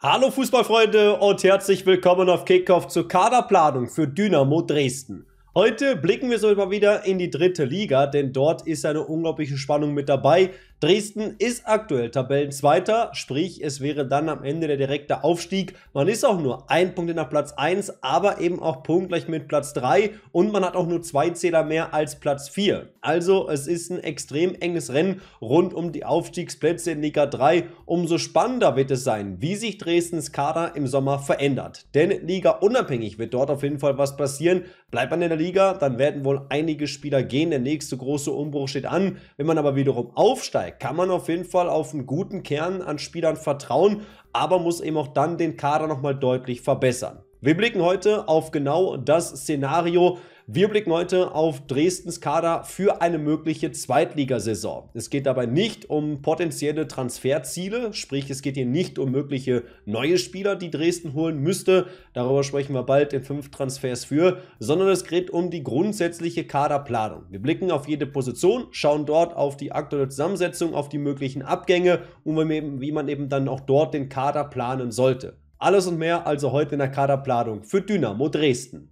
Hallo Fußballfreunde und herzlich willkommen auf Kickoff zur Kaderplanung für Dynamo Dresden. Heute blicken wir so immer wieder in die dritte Liga, denn dort ist eine unglaubliche Spannung mit dabei. Dresden ist aktuell Tabellenzweiter, sprich, es wäre dann am Ende der direkte Aufstieg. Man ist auch nur ein Punkt nach Platz 1, aber eben auch punktgleich mit Platz 3 und man hat auch nur zwei Zähler mehr als Platz 4. Also es ist ein extrem enges Rennen rund um die Aufstiegsplätze in Liga 3. Umso spannender wird es sein, wie sich Dresdens Kader im Sommer verändert. Denn Liga unabhängig wird dort auf jeden Fall was passieren. Bleibt man in der Liga, dann werden wohl einige Spieler gehen. Der nächste große Umbruch steht an. Wenn man aber wiederum aufsteigt, Quarterback kann man auf jeden Fall auf einen guten Kern an Spielern vertrauen, aber muss eben auch dann den Kader nochmal deutlich verbessern. Wir blicken heute auf genau das Szenario, wir blicken heute auf Dresdens Kader für eine mögliche Zweitligasaison. Es geht dabei nicht um potenzielle Transferziele, sprich es geht hier nicht um mögliche neue Spieler, die Dresden holen müsste. Darüber sprechen wir bald in fünf Transfers für, sondern es geht um die grundsätzliche Kaderplanung. Wir blicken auf jede Position, schauen dort auf die aktuelle Zusammensetzung, auf die möglichen Abgänge und wie man eben dann auch dort den Kader planen sollte. Alles und mehr also heute in der Kaderplanung für Dynamo Dresden.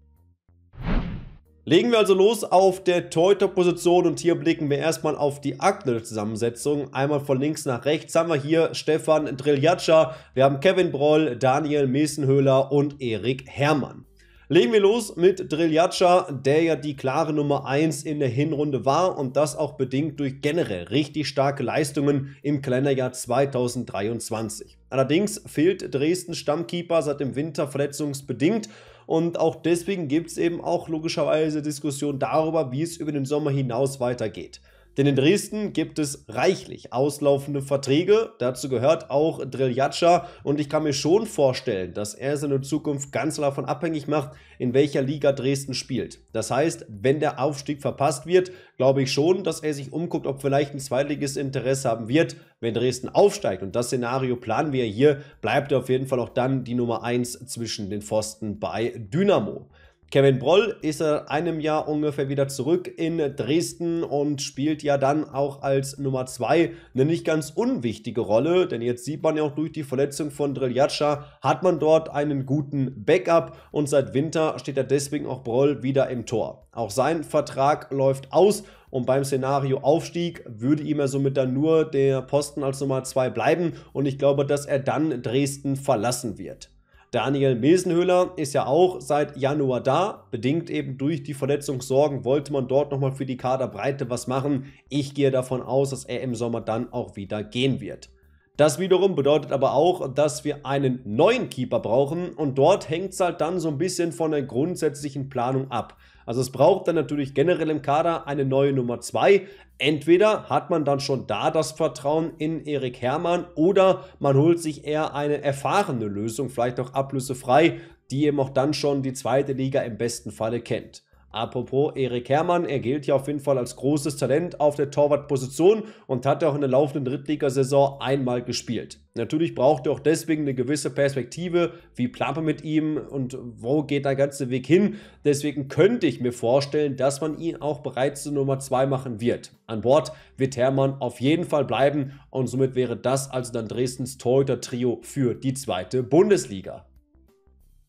Legen wir also los auf der Torhüter-Position und hier blicken wir erstmal auf die aktuelle Zusammensetzung. Einmal von links nach rechts haben wir hier Stefan Driljatscha, wir haben Kevin Broll, Daniel Mesenhöhler und Erik Herrmann. Legen wir los mit Driljatscha, der ja die klare Nummer 1 in der Hinrunde war und das auch bedingt durch generell richtig starke Leistungen im Kalenderjahr 2023. Allerdings fehlt Dresden Stammkeeper seit dem Winter verletzungsbedingt und auch deswegen gibt es eben auch logischerweise Diskussionen darüber, wie es über den Sommer hinaus weitergeht. Denn in Dresden gibt es reichlich auslaufende Verträge. Dazu gehört auch Driljatscha. Und ich kann mir schon vorstellen, dass er seine Zukunft ganz davon abhängig macht, in welcher Liga Dresden spielt. Das heißt, wenn der Aufstieg verpasst wird, glaube ich schon, dass er sich umguckt, ob vielleicht ein zweitliges Interesse haben wird, wenn Dresden aufsteigt. Und das Szenario planen wir hier. Bleibt er auf jeden Fall auch dann die Nummer 1 zwischen den Pfosten bei Dynamo. Kevin Broll ist seit einem Jahr ungefähr wieder zurück in Dresden und spielt ja dann auch als Nummer 2 eine nicht ganz unwichtige Rolle, denn jetzt sieht man ja auch durch die Verletzung von Driljatscha, hat man dort einen guten Backup und seit Winter steht er deswegen auch Broll wieder im Tor. Auch sein Vertrag läuft aus und beim Szenario Aufstieg würde ihm ja somit dann nur der Posten als Nummer 2 bleiben und ich glaube, dass er dann Dresden verlassen wird. Daniel Mesenhöhler ist ja auch seit Januar da. Bedingt eben durch die Verletzungssorgen wollte man dort nochmal für die Kaderbreite was machen. Ich gehe davon aus, dass er im Sommer dann auch wieder gehen wird. Das wiederum bedeutet aber auch, dass wir einen neuen Keeper brauchen und dort hängt es halt dann so ein bisschen von der grundsätzlichen Planung ab. Also es braucht dann natürlich generell im Kader eine neue Nummer 2. Entweder hat man dann schon da das Vertrauen in Erik Herrmann oder man holt sich eher eine erfahrene Lösung, vielleicht auch ablösefrei, die eben auch dann schon die zweite Liga im besten Falle kennt. Apropos Erik Herrmann, er gilt ja auf jeden Fall als großes Talent auf der Torwartposition und hat auch in der laufenden Drittligasaison einmal gespielt. Natürlich braucht er auch deswegen eine gewisse Perspektive, wie plant man mit ihm und wo geht der ganze Weg hin. Deswegen könnte ich mir vorstellen, dass man ihn auch bereits zur Nummer 2 machen wird. An Bord wird Herrmann auf jeden Fall bleiben und somit wäre das also dann Dresdens Torhüter-Trio für die zweite Bundesliga.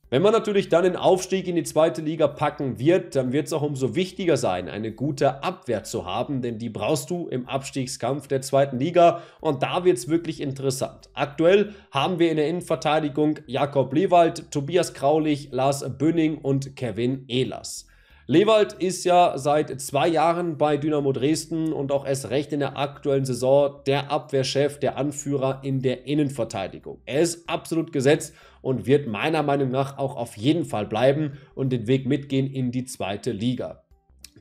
Wenn man natürlich dann den Aufstieg in die zweite Liga packen wird, dann wird es auch umso wichtiger sein, eine gute Abwehr zu haben, denn die brauchst du im Abstiegskampf der zweiten Liga und da wird es wirklich interessant. Aktuell haben wir in der Innenverteidigung Jakob Lewald, Tobias Kraulich, Lars Bünning und Kevin Ehlers. Lewald ist ja seit zwei Jahren bei Dynamo Dresden und auch erst recht in der aktuellen Saison der Abwehrchef, der Anführer in der Innenverteidigung. Er ist absolut gesetzt und wird meiner Meinung nach auch auf jeden Fall bleiben und den Weg mitgehen in die zweite Liga.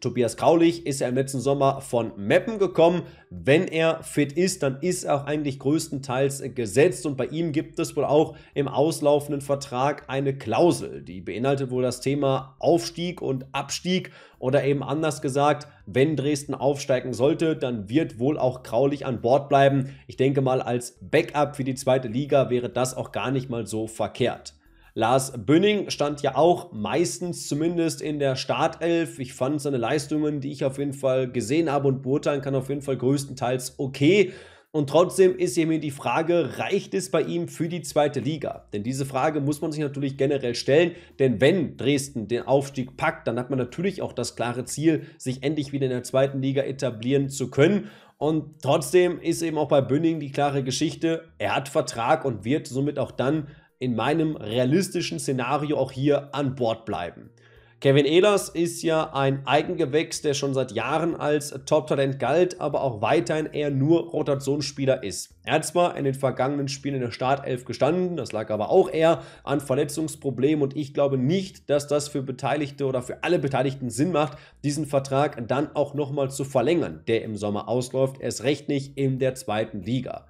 Tobias Graulich ist ja im letzten Sommer von Meppen gekommen. Wenn er fit ist, dann ist er auch eigentlich größtenteils gesetzt und bei ihm gibt es wohl auch im auslaufenden Vertrag eine Klausel, die beinhaltet wohl das Thema Aufstieg und Abstieg oder eben anders gesagt, wenn Dresden aufsteigen sollte, dann wird wohl auch Graulich an Bord bleiben. Ich denke mal, als Backup für die zweite Liga wäre das auch gar nicht mal so verkehrt. Lars Bünning stand ja auch meistens zumindest in der Startelf. Ich fand seine Leistungen, die ich auf jeden Fall gesehen habe und beurteilen kann, auf jeden Fall größtenteils okay. Und trotzdem ist eben die Frage, reicht es bei ihm für die zweite Liga? Denn diese Frage muss man sich natürlich generell stellen, denn wenn Dresden den Aufstieg packt, dann hat man natürlich auch das klare Ziel, sich endlich wieder in der zweiten Liga etablieren zu können. Und trotzdem ist eben auch bei Bünning die klare Geschichte, er hat Vertrag und wird somit auch dann in meinem realistischen Szenario auch hier an Bord bleiben. Kevin Ehlers ist ja ein Eigengewächs, der schon seit Jahren als Top-Talent galt, aber auch weiterhin eher nur Rotationsspieler ist. Er hat zwar in den vergangenen Spielen in der Startelf gestanden, das lag aber auch eher an Verletzungsproblemen und ich glaube nicht, dass das für Beteiligte oder für alle Beteiligten Sinn macht, diesen Vertrag dann auch nochmal zu verlängern, der im Sommer ausläuft, erst recht nicht in der zweiten Liga.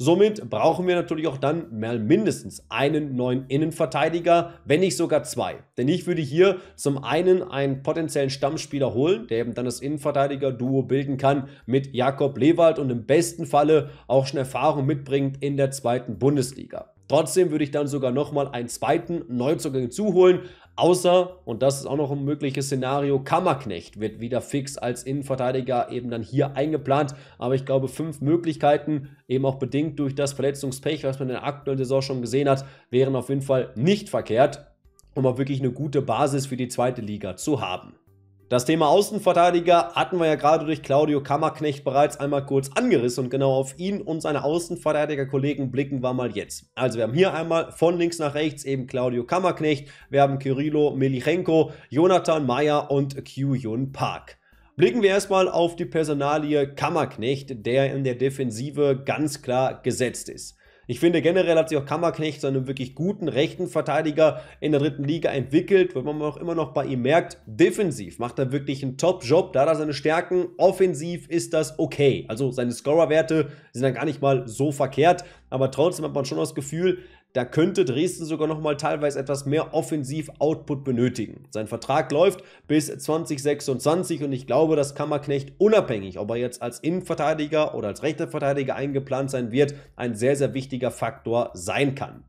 Somit brauchen wir natürlich auch dann mal mindestens einen neuen Innenverteidiger, wenn nicht sogar zwei. Denn ich würde hier zum einen einen potenziellen Stammspieler holen, der eben dann das Innenverteidiger-Duo bilden kann mit Jakob Lewald und im besten Falle auch schon Erfahrung mitbringt in der zweiten Bundesliga. Trotzdem würde ich dann sogar nochmal einen zweiten Neuzugang zuholen, Außer, und das ist auch noch ein mögliches Szenario, Kammerknecht wird wieder fix als Innenverteidiger eben dann hier eingeplant. Aber ich glaube, fünf Möglichkeiten, eben auch bedingt durch das Verletzungspech, was man in der aktuellen Saison schon gesehen hat, wären auf jeden Fall nicht verkehrt, um auch wirklich eine gute Basis für die zweite Liga zu haben. Das Thema Außenverteidiger hatten wir ja gerade durch Claudio Kammerknecht bereits einmal kurz angerissen und genau auf ihn und seine Außenverteidigerkollegen blicken wir mal jetzt. Also wir haben hier einmal von links nach rechts eben Claudio Kammerknecht, wir haben Kyrillo Melichenko, Jonathan Meyer und Kyujun Park. Blicken wir erstmal auf die Personalie Kammerknecht, der in der Defensive ganz klar gesetzt ist. Ich finde generell hat sich auch Kammerknecht zu einem wirklich guten rechten Verteidiger in der dritten Liga entwickelt, weil man auch immer noch bei ihm merkt, defensiv macht er wirklich einen Top-Job, da hat er seine Stärken, offensiv ist das okay. Also seine Scorerwerte sind dann gar nicht mal so verkehrt, aber trotzdem hat man schon das Gefühl, da könnte Dresden sogar nochmal teilweise etwas mehr Offensiv-Output benötigen. Sein Vertrag läuft bis 2026 und ich glaube, dass Kammerknecht unabhängig, ob er jetzt als Innenverteidiger oder als rechter Verteidiger eingeplant sein wird, ein sehr, sehr wichtiger Faktor sein kann.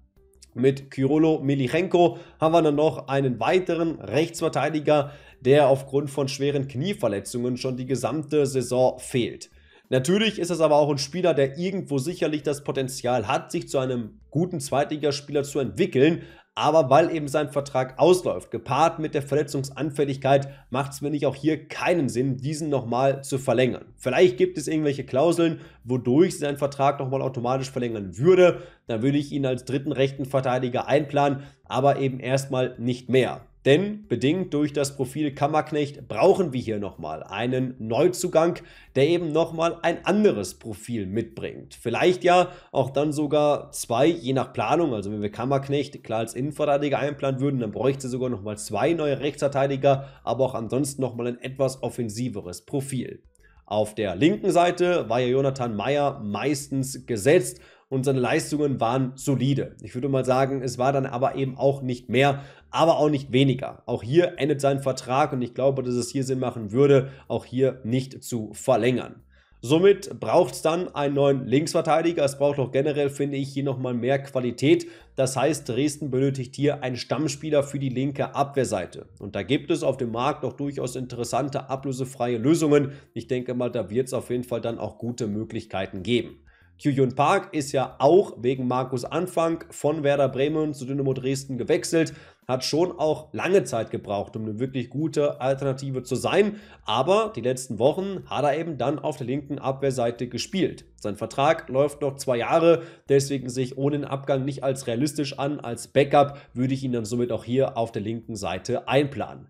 Mit Kyrolo Milichenko haben wir dann noch einen weiteren Rechtsverteidiger, der aufgrund von schweren Knieverletzungen schon die gesamte Saison fehlt. Natürlich ist es aber auch ein Spieler, der irgendwo sicherlich das Potenzial hat, sich zu einem guten Zweitligaspieler zu entwickeln, aber weil eben sein Vertrag ausläuft, gepaart mit der Verletzungsanfälligkeit, macht es mir nicht auch hier keinen Sinn, diesen nochmal zu verlängern. Vielleicht gibt es irgendwelche Klauseln, wodurch sein Vertrag nochmal automatisch verlängern würde. Dann würde ich ihn als dritten rechten Verteidiger einplanen, aber eben erstmal nicht mehr. Denn bedingt durch das Profil Kammerknecht brauchen wir hier nochmal einen Neuzugang, der eben nochmal ein anderes Profil mitbringt. Vielleicht ja auch dann sogar zwei, je nach Planung. Also wenn wir Kammerknecht klar als Innenverteidiger einplanen würden, dann bräuchte sogar nochmal zwei neue Rechtsverteidiger, aber auch ansonsten nochmal ein etwas offensiveres Profil. Auf der linken Seite war ja Jonathan Meyer meistens gesetzt und seine Leistungen waren solide. Ich würde mal sagen, es war dann aber eben auch nicht mehr, aber auch nicht weniger. Auch hier endet sein Vertrag und ich glaube, dass es hier Sinn machen würde, auch hier nicht zu verlängern. Somit braucht es dann einen neuen Linksverteidiger. Es braucht auch generell, finde ich, hier nochmal mehr Qualität. Das heißt, Dresden benötigt hier einen Stammspieler für die linke Abwehrseite. Und da gibt es auf dem Markt auch durchaus interessante ablösefreie Lösungen. Ich denke mal, da wird es auf jeden Fall dann auch gute Möglichkeiten geben. Kyun Park ist ja auch wegen Markus Anfang von Werder Bremen zu Dynamo Dresden gewechselt. Hat schon auch lange Zeit gebraucht, um eine wirklich gute Alternative zu sein. Aber die letzten Wochen hat er eben dann auf der linken Abwehrseite gespielt. Sein Vertrag läuft noch zwei Jahre, deswegen sehe ich ohne den Abgang nicht als realistisch an. Als Backup würde ich ihn dann somit auch hier auf der linken Seite einplanen.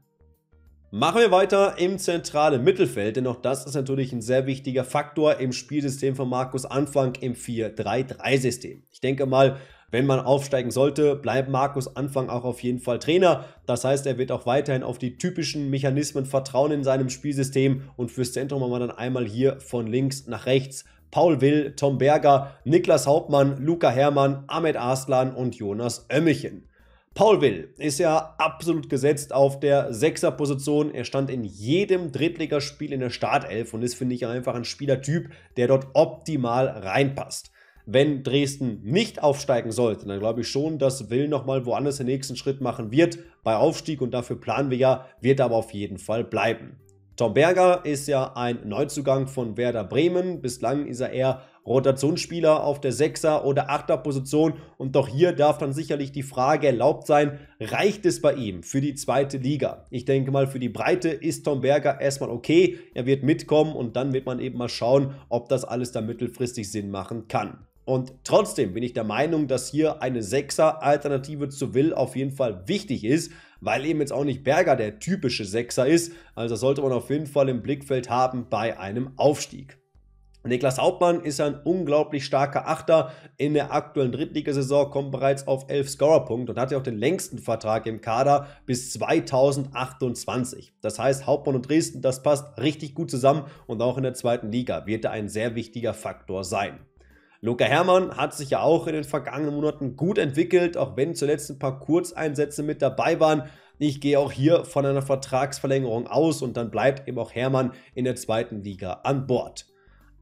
Machen wir weiter im zentralen Mittelfeld, denn auch das ist natürlich ein sehr wichtiger Faktor im Spielsystem von Markus Anfang im 4-3-3-System. Ich denke mal, wenn man aufsteigen sollte, bleibt Markus Anfang auch auf jeden Fall Trainer. Das heißt, er wird auch weiterhin auf die typischen Mechanismen vertrauen in seinem Spielsystem und fürs Zentrum haben wir dann einmal hier von links nach rechts Paul Will, Tom Berger, Niklas Hauptmann, Luca Herrmann, Ahmed Arslan und Jonas Ömmichen. Paul Will ist ja absolut gesetzt auf der Sechserposition. Er stand in jedem Drittligaspiel in der Startelf und ist, finde ich, einfach ein Spielertyp, der dort optimal reinpasst. Wenn Dresden nicht aufsteigen sollte, dann glaube ich schon, dass Will nochmal woanders den nächsten Schritt machen wird bei Aufstieg und dafür planen wir ja, wird aber auf jeden Fall bleiben. Tom Berger ist ja ein Neuzugang von Werder Bremen. Bislang ist er eher Rotationsspieler auf der 6er oder 8er Position. Und doch hier darf dann sicherlich die Frage erlaubt sein, reicht es bei ihm für die zweite Liga? Ich denke mal, für die Breite ist Tom Berger erstmal okay. Er wird mitkommen und dann wird man eben mal schauen, ob das alles da mittelfristig Sinn machen kann. Und trotzdem bin ich der Meinung, dass hier eine 6 er alternative zu Will auf jeden Fall wichtig ist, weil eben jetzt auch nicht Berger der typische Sechser ist. Also das sollte man auf jeden Fall im Blickfeld haben bei einem Aufstieg. Niklas Hauptmann ist ein unglaublich starker Achter in der aktuellen Drittligasaison, kommt bereits auf 11 Scorerpunkte und hat ja auch den längsten Vertrag im Kader bis 2028. Das heißt, Hauptmann und Dresden, das passt richtig gut zusammen und auch in der zweiten Liga wird er ein sehr wichtiger Faktor sein. Luca Hermann hat sich ja auch in den vergangenen Monaten gut entwickelt, auch wenn zuletzt ein paar Kurzeinsätze mit dabei waren. Ich gehe auch hier von einer Vertragsverlängerung aus und dann bleibt eben auch Hermann in der zweiten Liga an Bord.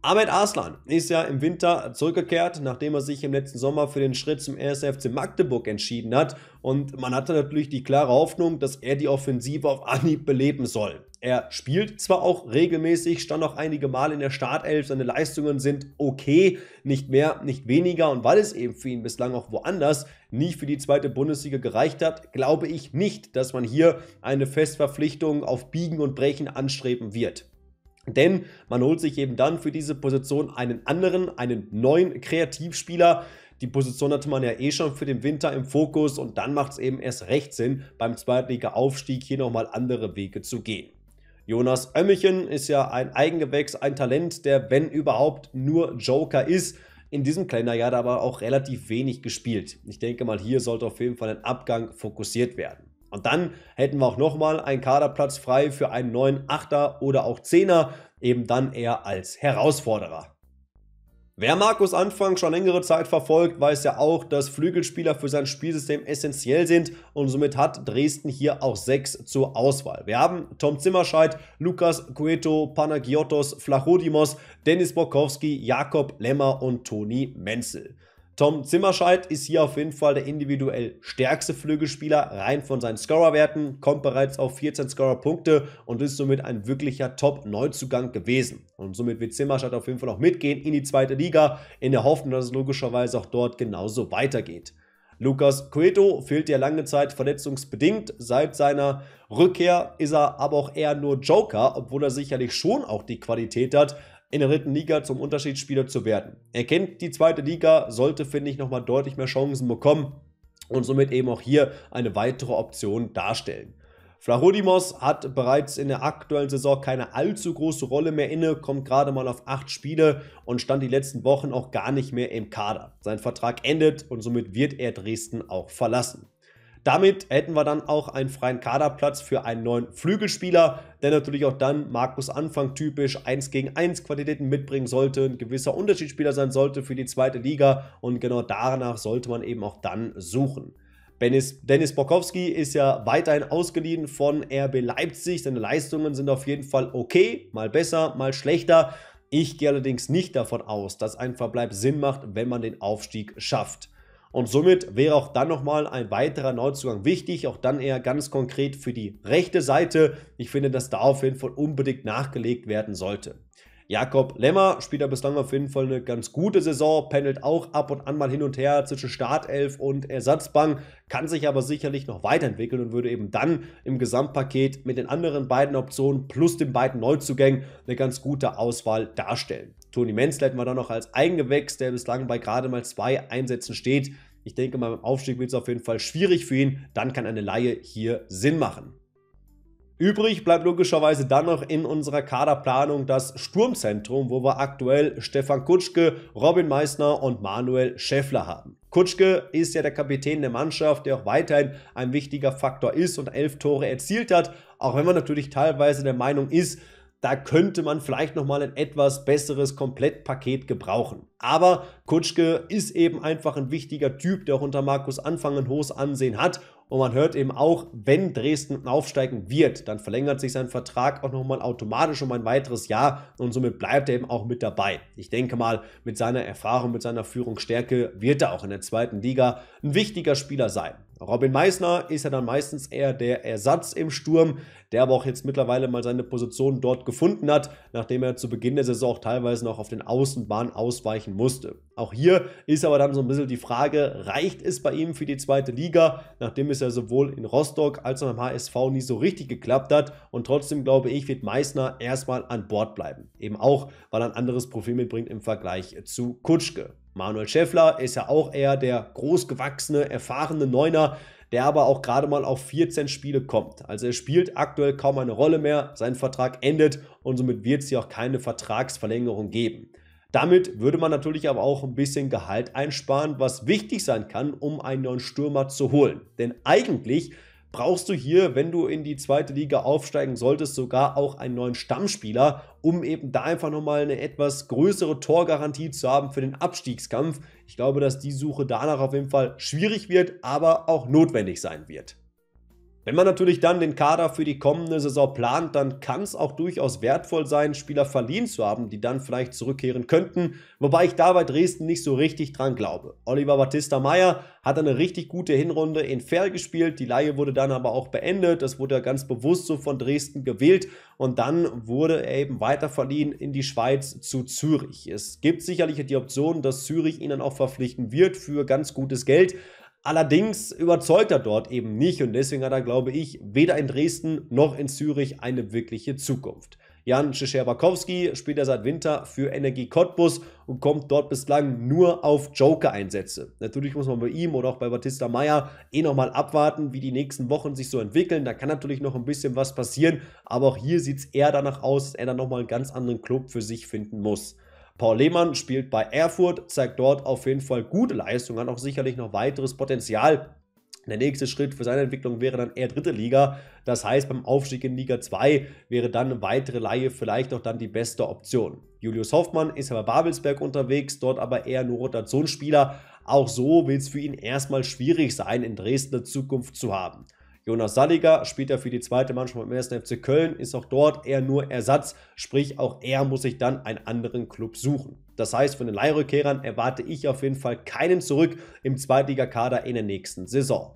Ahmed Arslan ist ja im Winter zurückgekehrt, nachdem er sich im letzten Sommer für den Schritt zum RSFC Magdeburg entschieden hat. Und man hatte natürlich die klare Hoffnung, dass er die Offensive auf Anhieb beleben soll. Er spielt zwar auch regelmäßig, stand auch einige Mal in der Startelf, seine Leistungen sind okay, nicht mehr, nicht weniger. Und weil es eben für ihn bislang auch woanders nie für die zweite Bundesliga gereicht hat, glaube ich nicht, dass man hier eine Festverpflichtung auf Biegen und Brechen anstreben wird. Denn man holt sich eben dann für diese Position einen anderen, einen neuen Kreativspieler. Die Position hatte man ja eh schon für den Winter im Fokus und dann macht es eben erst recht Sinn, beim Zweitliga-Aufstieg hier nochmal andere Wege zu gehen. Jonas Ömmichen ist ja ein Eigengewächs, ein Talent, der, wenn überhaupt, nur Joker ist. In diesem Kalenderjahr hat er aber auch relativ wenig gespielt. Ich denke mal, hier sollte auf jeden Fall ein Abgang fokussiert werden. Und dann hätten wir auch nochmal einen Kaderplatz frei für einen neuen Achter oder auch Zehner, eben dann eher als Herausforderer. Wer Markus Anfang schon längere Zeit verfolgt, weiß ja auch, dass Flügelspieler für sein Spielsystem essentiell sind und somit hat Dresden hier auch sechs zur Auswahl. Wir haben Tom Zimmerscheid, Lukas Cueto, Panagiotos, Flachodimos, Dennis Borkowski, Jakob Lemmer und Toni Menzel. Tom Zimmerscheid ist hier auf jeden Fall der individuell stärkste Flügelspieler, rein von seinen Scorerwerten, kommt bereits auf 14 Scorer-Punkte und ist somit ein wirklicher Top-Neuzugang gewesen. Und somit wird Zimmerscheid auf jeden Fall auch mitgehen in die zweite Liga, in der Hoffnung, dass es logischerweise auch dort genauso weitergeht. Lukas Cueto fehlt ja lange Zeit verletzungsbedingt. Seit seiner Rückkehr ist er aber auch eher nur Joker, obwohl er sicherlich schon auch die Qualität hat in der dritten Liga zum Unterschiedsspieler zu werden. Er kennt die zweite Liga, sollte, finde ich, nochmal deutlich mehr Chancen bekommen und somit eben auch hier eine weitere Option darstellen. Flachodimos hat bereits in der aktuellen Saison keine allzu große Rolle mehr inne, kommt gerade mal auf acht Spiele und stand die letzten Wochen auch gar nicht mehr im Kader. Sein Vertrag endet und somit wird er Dresden auch verlassen. Damit hätten wir dann auch einen freien Kaderplatz für einen neuen Flügelspieler, der natürlich auch dann Markus Anfang typisch 1 gegen 1 Qualitäten mitbringen sollte, ein gewisser Unterschiedsspieler sein sollte für die zweite Liga und genau danach sollte man eben auch dann suchen. Dennis, Borkowski ist ja weiterhin ausgeliehen von RB Leipzig. Seine Leistungen sind auf jeden Fall okay, mal besser, mal schlechter. Ich gehe allerdings nicht davon aus, dass ein Verbleib Sinn macht, wenn man den Aufstieg schafft. Und somit wäre auch dann nochmal ein weiterer Neuzugang wichtig, auch dann eher ganz konkret für die rechte Seite. Ich finde, dass daraufhin von unbedingt nachgelegt werden sollte. Jakob Lemmer spielt da bislang auf jeden Fall eine ganz gute Saison, pendelt auch ab und an mal hin und her zwischen Startelf und Ersatzbank, kann sich aber sicherlich noch weiterentwickeln und würde eben dann im Gesamtpaket mit den anderen beiden Optionen plus den beiden Neuzugängen eine ganz gute Auswahl darstellen. Toni Menzel hätten wir dann noch als Eingewächs, der bislang bei gerade mal zwei Einsätzen steht. Ich denke mal, beim Aufstieg wird es auf jeden Fall schwierig für ihn. Dann kann eine Laie hier Sinn machen. Übrig bleibt logischerweise dann noch in unserer Kaderplanung das Sturmzentrum, wo wir aktuell Stefan Kutschke, Robin Meissner und Manuel Schäffler haben. Kutschke ist ja der Kapitän der Mannschaft, der auch weiterhin ein wichtiger Faktor ist und elf Tore erzielt hat, auch wenn man natürlich teilweise der Meinung ist, da könnte man vielleicht nochmal ein etwas besseres Komplettpaket gebrauchen. Aber Kutschke ist eben einfach ein wichtiger Typ, der auch unter Markus Anfang ein hohes Ansehen hat. Und man hört eben auch, wenn Dresden aufsteigen wird, dann verlängert sich sein Vertrag auch nochmal automatisch um ein weiteres Jahr und somit bleibt er eben auch mit dabei. Ich denke mal, mit seiner Erfahrung, mit seiner Führungsstärke wird er auch in der zweiten Liga ein wichtiger Spieler sein. Robin Meissner ist ja dann meistens eher der Ersatz im Sturm, der aber auch jetzt mittlerweile mal seine Position dort gefunden hat, nachdem er zu Beginn der Saison auch teilweise noch auf den Außenbahnen ausweichen erreichen musste. Auch hier ist aber dann so ein bisschen die Frage, reicht es bei ihm für die zweite Liga, nachdem es ja sowohl in Rostock als auch im HSV nie so richtig geklappt hat und trotzdem glaube ich, wird Meißner erstmal an Bord bleiben. Eben auch, weil er ein anderes Profil mitbringt im Vergleich zu Kutschke. Manuel Schäffler ist ja auch eher der großgewachsene, erfahrene Neuner, der aber auch gerade mal auf 14 Spiele kommt. Also er spielt aktuell kaum eine Rolle mehr, sein Vertrag endet und somit wird es ja auch keine Vertragsverlängerung geben. Damit würde man natürlich aber auch ein bisschen Gehalt einsparen, was wichtig sein kann, um einen neuen Stürmer zu holen. Denn eigentlich brauchst du hier, wenn du in die zweite Liga aufsteigen solltest, sogar auch einen neuen Stammspieler, um eben da einfach nochmal eine etwas größere Torgarantie zu haben für den Abstiegskampf. Ich glaube, dass die Suche danach auf jeden Fall schwierig wird, aber auch notwendig sein wird. Wenn man natürlich dann den Kader für die kommende Saison plant, dann kann es auch durchaus wertvoll sein, Spieler verliehen zu haben, die dann vielleicht zurückkehren könnten, wobei ich da bei Dresden nicht so richtig dran glaube. Oliver Battista Meyer hat eine richtig gute Hinrunde in Fair gespielt, die Laie wurde dann aber auch beendet, das wurde ja ganz bewusst so von Dresden gewählt und dann wurde er eben weiterverliehen in die Schweiz zu Zürich. Es gibt sicherlich die Option, dass Zürich ihn dann auch verpflichten wird für ganz gutes Geld, Allerdings überzeugt er dort eben nicht und deswegen hat er, glaube ich, weder in Dresden noch in Zürich eine wirkliche Zukunft. Jan Szerbakowski spielt er seit Winter für Energie Cottbus und kommt dort bislang nur auf Joker-Einsätze. Natürlich muss man bei ihm oder auch bei Batista Meyer eh nochmal abwarten, wie die nächsten Wochen sich so entwickeln. Da kann natürlich noch ein bisschen was passieren, aber auch hier sieht es eher danach aus, dass er dann nochmal einen ganz anderen Club für sich finden muss. Paul Lehmann spielt bei Erfurt, zeigt dort auf jeden Fall gute Leistungen, hat auch sicherlich noch weiteres Potenzial. Der nächste Schritt für seine Entwicklung wäre dann eher dritte Liga. Das heißt, beim Aufstieg in Liga 2 wäre dann eine weitere Laie vielleicht auch dann die beste Option. Julius Hoffmann ist aber Babelsberg unterwegs, dort aber eher nur Rotationsspieler. Auch so wird es für ihn erstmal schwierig sein, in Dresden eine Zukunft zu haben. Jonas Saliger spielt ja für die zweite Mannschaft beim 1. FC Köln, ist auch dort eher nur Ersatz, sprich auch er muss sich dann einen anderen Club suchen. Das heißt, von den Leihrückkehrern erwarte ich auf jeden Fall keinen zurück im Zweitligakader in der nächsten Saison.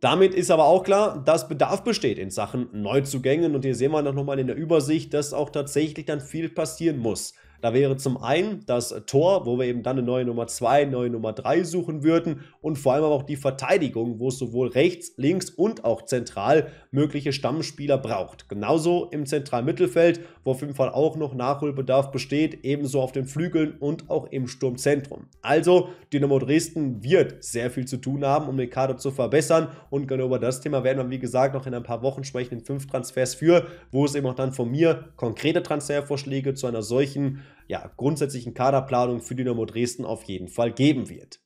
Damit ist aber auch klar, dass Bedarf besteht in Sachen Neuzugängen und hier sehen wir dann nochmal in der Übersicht, dass auch tatsächlich dann viel passieren muss. Da wäre zum einen das Tor, wo wir eben dann eine neue Nummer 2, neue Nummer 3 suchen würden und vor allem aber auch die Verteidigung, wo es sowohl rechts, links und auch zentral mögliche Stammspieler braucht. Genauso im Zentralmittelfeld, wo auf jeden Fall auch noch Nachholbedarf besteht, ebenso auf den Flügeln und auch im Sturmzentrum. Also Dynamo Dresden wird sehr viel zu tun haben, um den Kader zu verbessern und genau über das Thema werden wir wie gesagt noch in ein paar Wochen sprechen, in fünf Transfers für, wo es eben auch dann von mir konkrete Transfervorschläge zu einer solchen ja, grundsätzlichen Kaderplanung für Dynamo Dresden auf jeden Fall geben wird.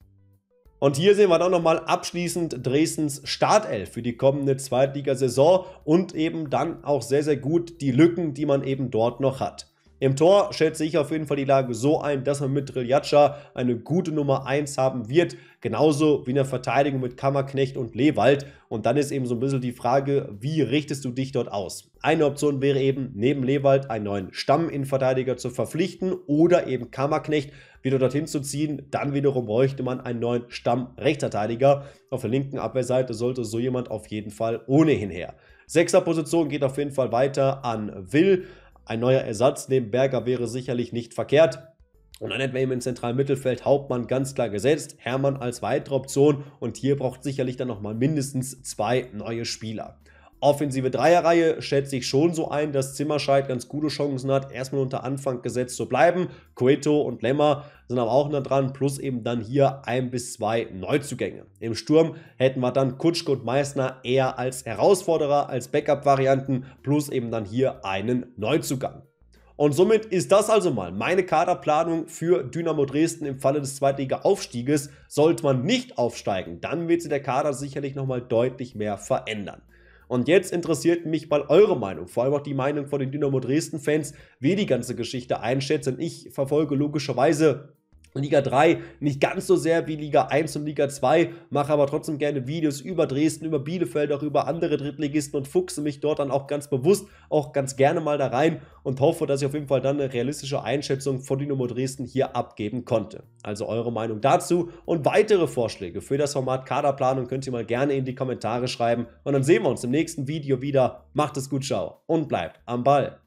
Und hier sehen wir dann nochmal abschließend Dresdens Startelf für die kommende Zweitligasaison und eben dann auch sehr, sehr gut die Lücken, die man eben dort noch hat. Im Tor schätze ich auf jeden Fall die Lage so ein, dass man mit Driljatscha eine gute Nummer 1 haben wird. Genauso wie in der Verteidigung mit Kammerknecht und Lewald. Und dann ist eben so ein bisschen die Frage, wie richtest du dich dort aus? Eine Option wäre eben, neben Lewald einen neuen Stamminnenverteidiger zu verpflichten oder eben Kammerknecht wieder dorthin zu ziehen. Dann wiederum bräuchte man einen neuen Stammrechtsverteidiger. Auf der linken Abwehrseite sollte so jemand auf jeden Fall ohnehin her. Sechster Position geht auf jeden Fall weiter an Will. Ein neuer Ersatz neben Berger wäre sicherlich nicht verkehrt. Und dann hätten wir eben im zentralen Mittelfeld Hauptmann ganz klar gesetzt, Hermann als weitere Option und hier braucht sicherlich dann nochmal mindestens zwei neue Spieler offensive Dreierreihe schätze ich schon so ein, dass Zimmerscheid ganz gute Chancen hat, erstmal unter Anfang gesetzt zu bleiben. Cueto und Lemmer sind aber auch noch dran, plus eben dann hier ein bis zwei Neuzugänge. Im Sturm hätten wir dann Kutschke und Meißner eher als Herausforderer, als Backup-Varianten, plus eben dann hier einen Neuzugang. Und somit ist das also mal meine Kaderplanung für Dynamo Dresden im Falle des Zweitliga-Aufstieges. Sollte man nicht aufsteigen, dann wird sich der Kader sicherlich nochmal deutlich mehr verändern. Und jetzt interessiert mich mal eure Meinung, vor allem auch die Meinung von den Dynamo Dresden-Fans, wie die ganze Geschichte einschätzt. Denn ich verfolge logischerweise Liga 3 nicht ganz so sehr wie Liga 1 und Liga 2, mache aber trotzdem gerne Videos über Dresden, über Bielefeld, auch über andere Drittligisten und fuchse mich dort dann auch ganz bewusst, auch ganz gerne mal da rein und hoffe, dass ich auf jeden Fall dann eine realistische Einschätzung von Dynamo Dresden hier abgeben konnte. Also eure Meinung dazu und weitere Vorschläge für das Format Kaderplanung könnt ihr mal gerne in die Kommentare schreiben und dann sehen wir uns im nächsten Video wieder. Macht es gut, ciao und bleibt am Ball.